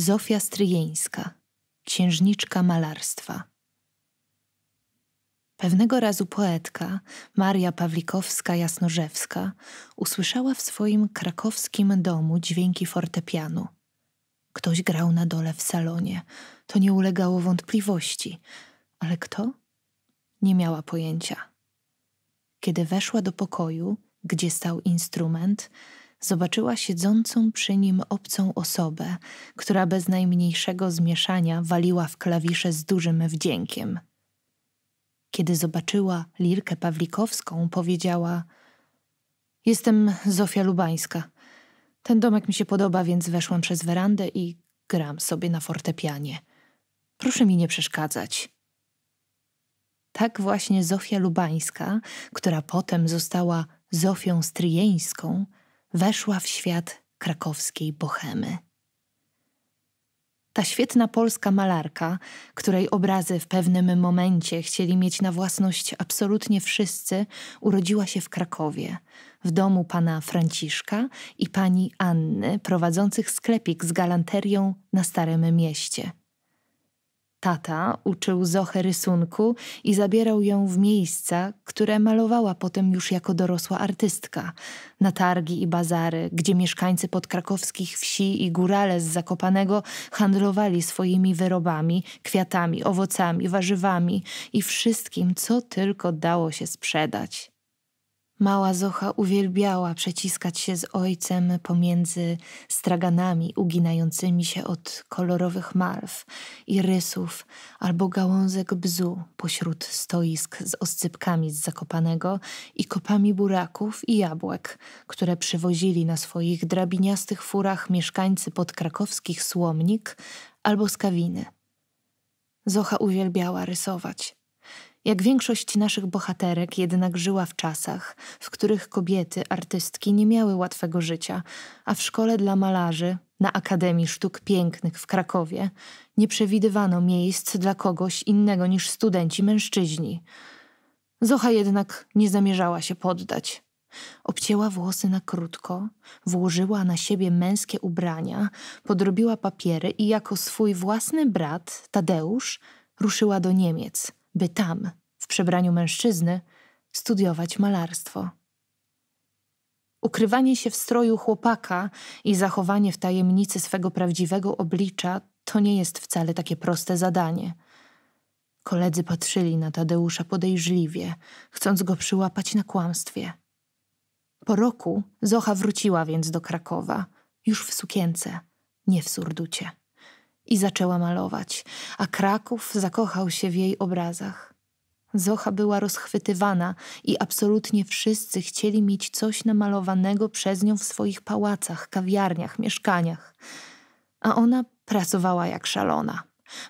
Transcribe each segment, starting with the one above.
Zofia Stryjeńska, księżniczka malarstwa. Pewnego razu poetka Maria Pawlikowska-Jasnorzewska usłyszała w swoim krakowskim domu dźwięki fortepianu. Ktoś grał na dole w salonie. To nie ulegało wątpliwości. Ale kto? Nie miała pojęcia. Kiedy weszła do pokoju, gdzie stał instrument, zobaczyła siedzącą przy nim obcą osobę, która bez najmniejszego zmieszania waliła w klawisze z dużym wdziękiem. Kiedy zobaczyła Lilkę Pawlikowską, powiedziała: Jestem Zofia Lubańska. Ten domek mi się podoba, więc weszłam przez werandę i gram sobie na fortepianie. Proszę mi nie przeszkadzać. Tak właśnie Zofia Lubańska, która potem została Zofią Stryjeńską, weszła w świat krakowskiej bohemy. Ta świetna polska malarka, której obrazy w pewnym momencie chcieli mieć na własność absolutnie wszyscy, urodziła się w Krakowie, w domu pana Franciszka i pani Anny, prowadzących sklepik z galanterią na Starym Mieście – Tata uczył Zochę rysunku i zabierał ją w miejsca, które malowała potem już jako dorosła artystka. Na targi i bazary, gdzie mieszkańcy podkrakowskich wsi i górale z Zakopanego handlowali swoimi wyrobami, kwiatami, owocami, warzywami i wszystkim, co tylko dało się sprzedać. Mała Zocha uwielbiała przeciskać się z ojcem pomiędzy straganami uginającymi się od kolorowych marw i rysów albo gałązek bzu pośród stoisk z oscypkami z Zakopanego i kopami buraków i jabłek, które przywozili na swoich drabiniastych furach mieszkańcy podkrakowskich Słomnik albo Skawiny. Zocha uwielbiała rysować – jak większość naszych bohaterek, jednak żyła w czasach, w których kobiety, artystki nie miały łatwego życia, a w szkole dla malarzy, na Akademii Sztuk Pięknych w Krakowie, nie przewidywano miejsc dla kogoś innego niż studenci mężczyźni. Zocha jednak nie zamierzała się poddać. Obcięła włosy na krótko, włożyła na siebie męskie ubrania, podrobiła papiery i jako swój własny brat, Tadeusz, ruszyła do Niemiec – by tam, w przebraniu mężczyzny, studiować malarstwo. Ukrywanie się w stroju chłopaka i zachowanie w tajemnicy swego prawdziwego oblicza to nie jest wcale takie proste zadanie. Koledzy patrzyli na Tadeusza podejrzliwie, chcąc go przyłapać na kłamstwie. Po roku Zocha wróciła więc do Krakowa, już w sukience, nie w surducie i zaczęła malować, a Kraków zakochał się w jej obrazach. Zocha była rozchwytywana i absolutnie wszyscy chcieli mieć coś namalowanego przez nią w swoich pałacach, kawiarniach, mieszkaniach. A ona pracowała jak szalona.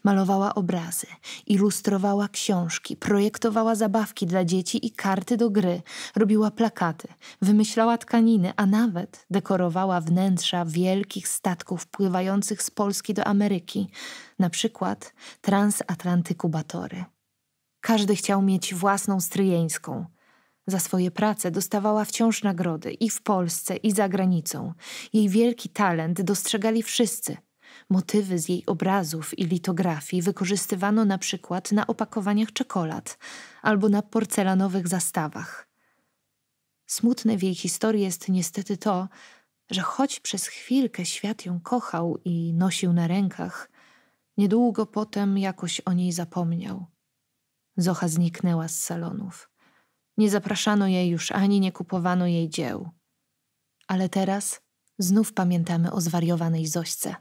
Malowała obrazy, ilustrowała książki, projektowała zabawki dla dzieci i karty do gry, robiła plakaty, wymyślała tkaniny, a nawet dekorowała wnętrza wielkich statków pływających z Polski do Ameryki, na przykład transatlantyku Batory. Każdy chciał mieć własną stryjeńską. Za swoje prace dostawała wciąż nagrody i w Polsce, i za granicą. Jej wielki talent dostrzegali wszyscy – Motywy z jej obrazów i litografii wykorzystywano na przykład na opakowaniach czekolad albo na porcelanowych zastawach. Smutne w jej historii jest niestety to, że choć przez chwilkę świat ją kochał i nosił na rękach, niedługo potem jakoś o niej zapomniał. Zocha zniknęła z salonów. Nie zapraszano jej już ani nie kupowano jej dzieł. Ale teraz znów pamiętamy o zwariowanej Zośce.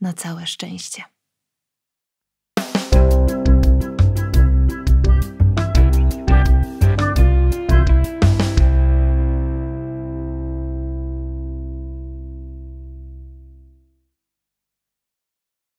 Na całe szczęście.